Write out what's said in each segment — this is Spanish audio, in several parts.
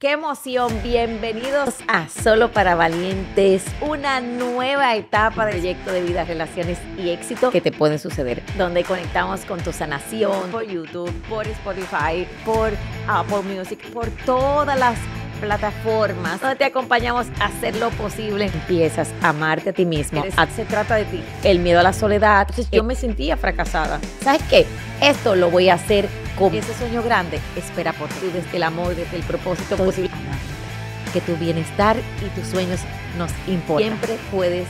Qué emoción, bienvenidos a Solo para Valientes, una nueva etapa del proyecto de vida, relaciones y éxito que te pueden suceder, donde conectamos con tu sanación por YouTube, por Spotify, por Apple Music, por todas las plataformas donde te acompañamos a hacer lo posible. Empiezas a amarte a ti mismo. se trata de ti. El miedo a la soledad. yo me sentía fracasada. ¿Sabes qué? Esto lo voy a hacer ese sueño grande espera por ti desde el amor, desde el propósito posible. Que tu bienestar y tus sueños nos importan. Siempre puedes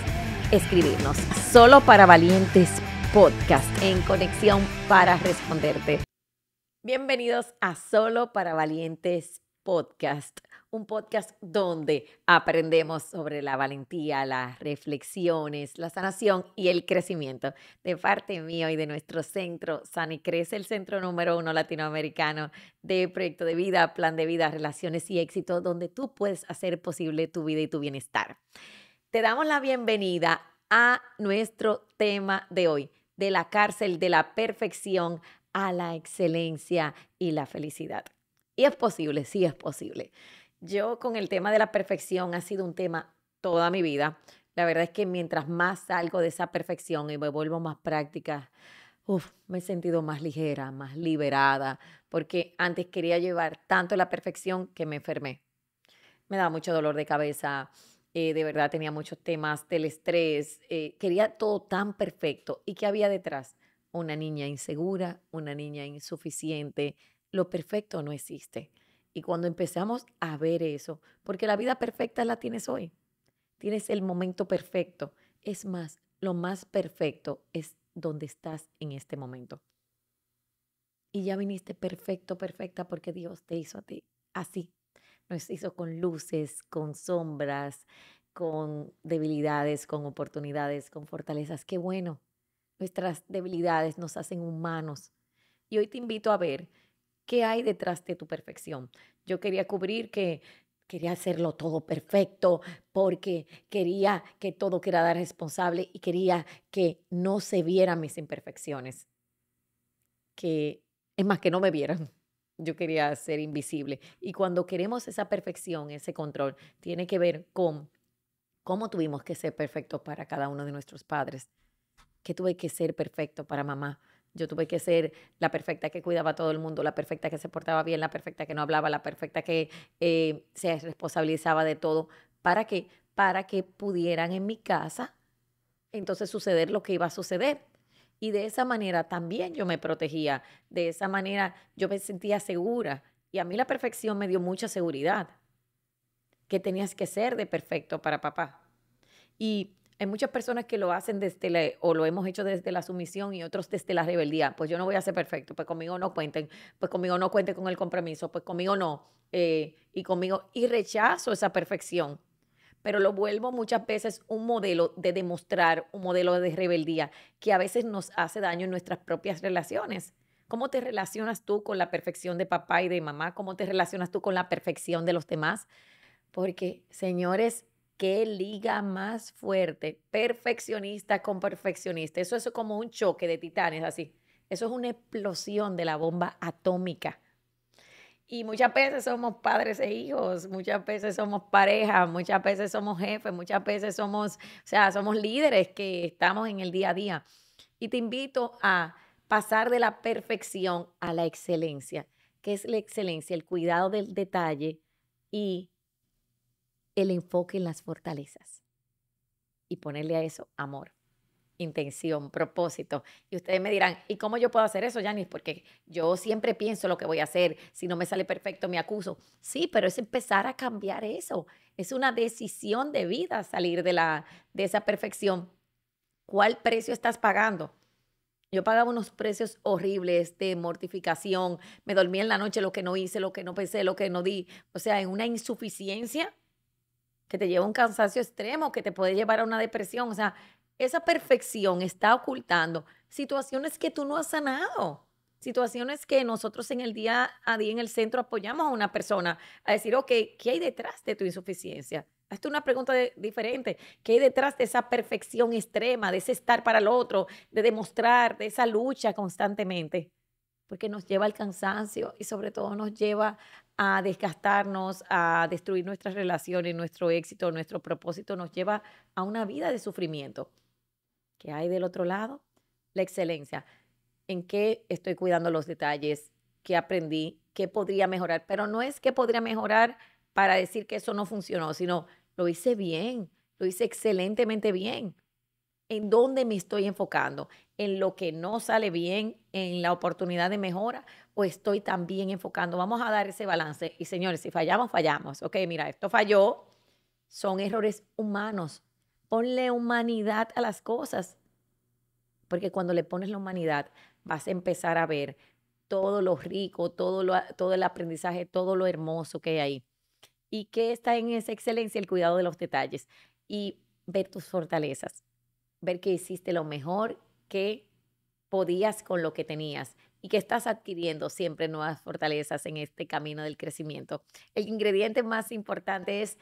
escribirnos. Solo para Valientes Podcast, en conexión para responderte. Bienvenidos a Solo para Valientes podcast, un podcast donde aprendemos sobre la valentía, las reflexiones, la sanación y el crecimiento de parte mío y de nuestro centro San y Crece, el centro número uno latinoamericano de proyecto de vida, plan de vida, relaciones y éxito, donde tú puedes hacer posible tu vida y tu bienestar. Te damos la bienvenida a nuestro tema de hoy, de la cárcel de la perfección a la excelencia y la felicidad. Y es posible, sí es posible. Yo con el tema de la perfección ha sido un tema toda mi vida. La verdad es que mientras más salgo de esa perfección y me vuelvo más práctica, uf, me he sentido más ligera, más liberada, porque antes quería llevar tanto la perfección que me enfermé. Me daba mucho dolor de cabeza, eh, de verdad tenía muchos temas del estrés, eh, quería todo tan perfecto. ¿Y qué había detrás? Una niña insegura, una niña insuficiente, lo perfecto no existe. Y cuando empezamos a ver eso, porque la vida perfecta la tienes hoy, tienes el momento perfecto. Es más, lo más perfecto es donde estás en este momento. Y ya viniste perfecto, perfecta, porque Dios te hizo a ti así. Nos hizo con luces, con sombras, con debilidades, con oportunidades, con fortalezas. Qué bueno. Nuestras debilidades nos hacen humanos. Y hoy te invito a ver qué hay detrás de tu perfección. Yo quería cubrir que quería hacerlo todo perfecto porque quería que todo quedara responsable y quería que no se vieran mis imperfecciones. Que es más que no me vieran. Yo quería ser invisible. Y cuando queremos esa perfección, ese control, tiene que ver con cómo tuvimos que ser perfectos para cada uno de nuestros padres. Que tuve que ser perfecto para mamá, yo tuve que ser la perfecta que cuidaba a todo el mundo, la perfecta que se portaba bien, la perfecta que no hablaba, la perfecta que eh, se responsabilizaba de todo. ¿Para qué? Para que pudieran en mi casa entonces suceder lo que iba a suceder. Y de esa manera también yo me protegía, de esa manera yo me sentía segura. Y a mí la perfección me dio mucha seguridad, que tenías que ser de perfecto para papá. Y hay muchas personas que lo hacen desde la, o lo hemos hecho desde la sumisión y otros desde la rebeldía. Pues yo no voy a ser perfecto, pues conmigo no cuenten, pues conmigo no cuenten con el compromiso, pues conmigo no. Eh, y conmigo, y rechazo esa perfección, pero lo vuelvo muchas veces un modelo de demostrar, un modelo de rebeldía que a veces nos hace daño en nuestras propias relaciones. ¿Cómo te relacionas tú con la perfección de papá y de mamá? ¿Cómo te relacionas tú con la perfección de los demás? Porque, señores, qué liga más fuerte, perfeccionista con perfeccionista. Eso, es como un choque de titanes, así. Eso es una explosión de la bomba atómica. Y muchas veces somos padres e hijos, muchas veces somos parejas, muchas veces somos jefes, muchas veces somos, o sea, somos líderes que estamos en el día a día. Y te invito a pasar de la perfección a la excelencia. que es la excelencia? El cuidado del detalle y el enfoque en las fortalezas y ponerle a eso amor, intención, propósito. Y ustedes me dirán, ¿y cómo yo puedo hacer eso, Janice? Porque yo siempre pienso lo que voy a hacer, si no me sale perfecto me acuso. Sí, pero es empezar a cambiar eso. Es una decisión de vida salir de, la, de esa perfección. ¿Cuál precio estás pagando? Yo pagaba unos precios horribles de mortificación, me dormía en la noche lo que no hice, lo que no pensé, lo que no di, o sea, en una insuficiencia que te lleva a un cansancio extremo, que te puede llevar a una depresión. O sea, esa perfección está ocultando situaciones que tú no has sanado. Situaciones que nosotros en el día a día en el centro apoyamos a una persona a decir, ok, ¿qué hay detrás de tu insuficiencia? Hazte una pregunta diferente. ¿Qué hay detrás de esa perfección extrema, de ese estar para el otro, de demostrar, de esa lucha constantemente? porque nos lleva al cansancio y sobre todo nos lleva a desgastarnos, a destruir nuestras relaciones, nuestro éxito, nuestro propósito, nos lleva a una vida de sufrimiento. ¿Qué hay del otro lado? La excelencia. ¿En qué estoy cuidando los detalles? ¿Qué aprendí? ¿Qué podría mejorar? Pero no es que podría mejorar para decir que eso no funcionó, sino lo hice bien, lo hice excelentemente bien. ¿En dónde me estoy enfocando? ¿En lo que no sale bien? en la oportunidad de mejora o pues estoy también enfocando, vamos a dar ese balance y señores, si fallamos, fallamos. Ok, mira, esto falló, son errores humanos. Ponle humanidad a las cosas, porque cuando le pones la humanidad vas a empezar a ver todo lo rico, todo, lo, todo el aprendizaje, todo lo hermoso que hay ahí. Y que está en esa excelencia el cuidado de los detalles y ver tus fortalezas, ver que hiciste lo mejor que podías con lo que tenías y que estás adquiriendo siempre nuevas fortalezas en este camino del crecimiento. El ingrediente más importante es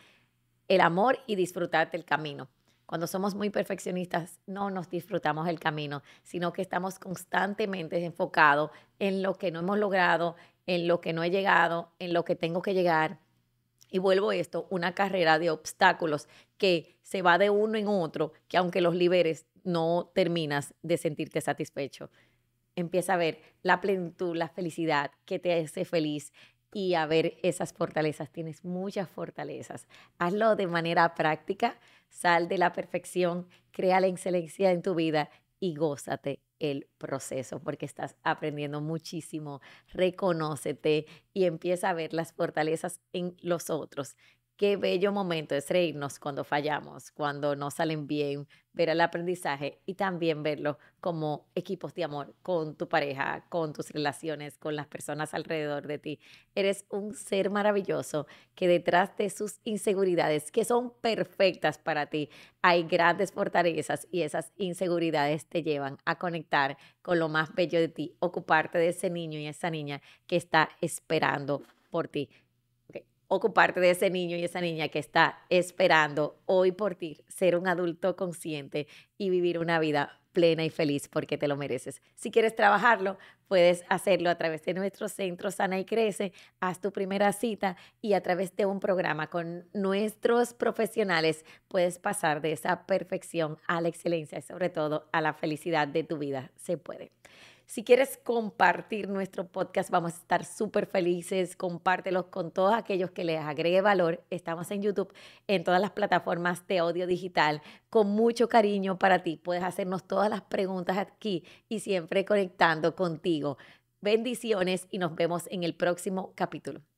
el amor y disfrutarte del camino. Cuando somos muy perfeccionistas, no nos disfrutamos el camino, sino que estamos constantemente enfocados en lo que no hemos logrado, en lo que no he llegado, en lo que tengo que llegar. Y vuelvo esto, una carrera de obstáculos que se va de uno en otro, que aunque los liberes, no terminas de sentirte satisfecho. Empieza a ver la plenitud, la felicidad que te hace feliz y a ver esas fortalezas. Tienes muchas fortalezas. Hazlo de manera práctica, sal de la perfección, crea la excelencia en tu vida y gózate el proceso porque estás aprendiendo muchísimo. Reconócete y empieza a ver las fortalezas en los otros qué bello momento es reírnos cuando fallamos, cuando no salen bien, ver el aprendizaje y también verlo como equipos de amor con tu pareja, con tus relaciones, con las personas alrededor de ti. Eres un ser maravilloso que detrás de sus inseguridades, que son perfectas para ti, hay grandes fortalezas y esas inseguridades te llevan a conectar con lo más bello de ti, ocuparte de ese niño y esa niña que está esperando por ti ocuparte de ese niño y esa niña que está esperando hoy por ti ser un adulto consciente y vivir una vida plena y feliz porque te lo mereces. Si quieres trabajarlo, puedes hacerlo a través de nuestro centro Sana y Crece, haz tu primera cita y a través de un programa con nuestros profesionales puedes pasar de esa perfección a la excelencia y sobre todo a la felicidad de tu vida. Se puede. Si quieres compartir nuestro podcast, vamos a estar súper felices. Compártelos con todos aquellos que les agregue valor. Estamos en YouTube, en todas las plataformas de audio digital, con mucho cariño para ti. Puedes hacernos todas las preguntas aquí y siempre conectando contigo. Bendiciones y nos vemos en el próximo capítulo.